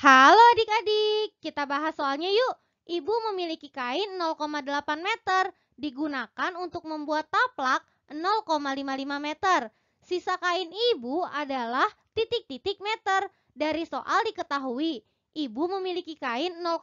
Halo adik-adik, kita bahas soalnya yuk. Ibu memiliki kain 0,8 meter, digunakan untuk membuat taplak 0,55 meter. Sisa kain ibu adalah titik-titik meter. Dari soal diketahui, ibu memiliki kain 0,8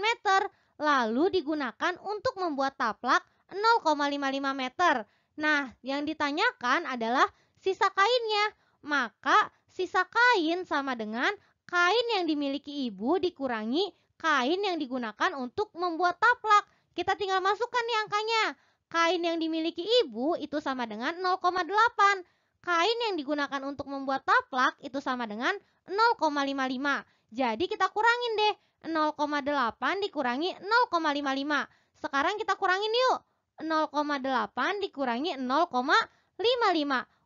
meter, lalu digunakan untuk membuat taplak 0,55 meter. Nah, yang ditanyakan adalah sisa kainnya. Maka sisa kain sama dengan kain yang dimiliki ibu dikurangi kain yang digunakan untuk membuat taplak. Kita tinggal masukkan nih angkanya. Kain yang dimiliki ibu itu sama dengan 0,8. Kain yang digunakan untuk membuat taplak itu sama dengan 0,55. Jadi kita kurangin deh. 0,8 dikurangi 0,55. Sekarang kita kurangin yuk. 0,8 dikurangi 0,55.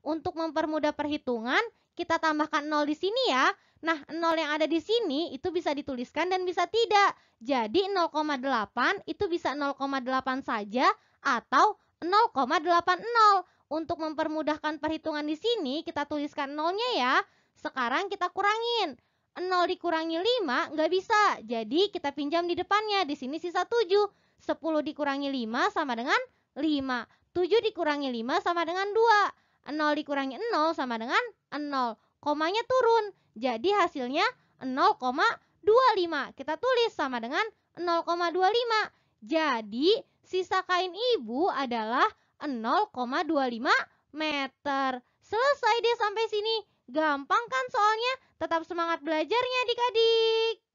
Untuk mempermudah perhitungan, kita tambahkan 0 di sini ya. Nah, 0 yang ada di sini itu bisa dituliskan dan bisa tidak. Jadi 0,8 itu bisa 0,8 saja atau 0,80. Untuk mempermudahkan perhitungan di sini, kita tuliskan 0-nya ya. Sekarang kita kurangin. 0 dikurangi 5 nggak bisa. Jadi kita pinjam di depannya. Di sini sisa 7. 10 dikurangi 5 sama dengan 5. 7 dikurangi 5 sama dengan 2. 0 dikurangi 0 sama dengan 0. Komanya turun. Jadi hasilnya 0,25. Kita tulis sama dengan 0,25. Jadi sisa kain ibu adalah 0,25 meter. Selesai deh sampai sini. Gampang kan soalnya? Tetap semangat belajarnya adik-adik.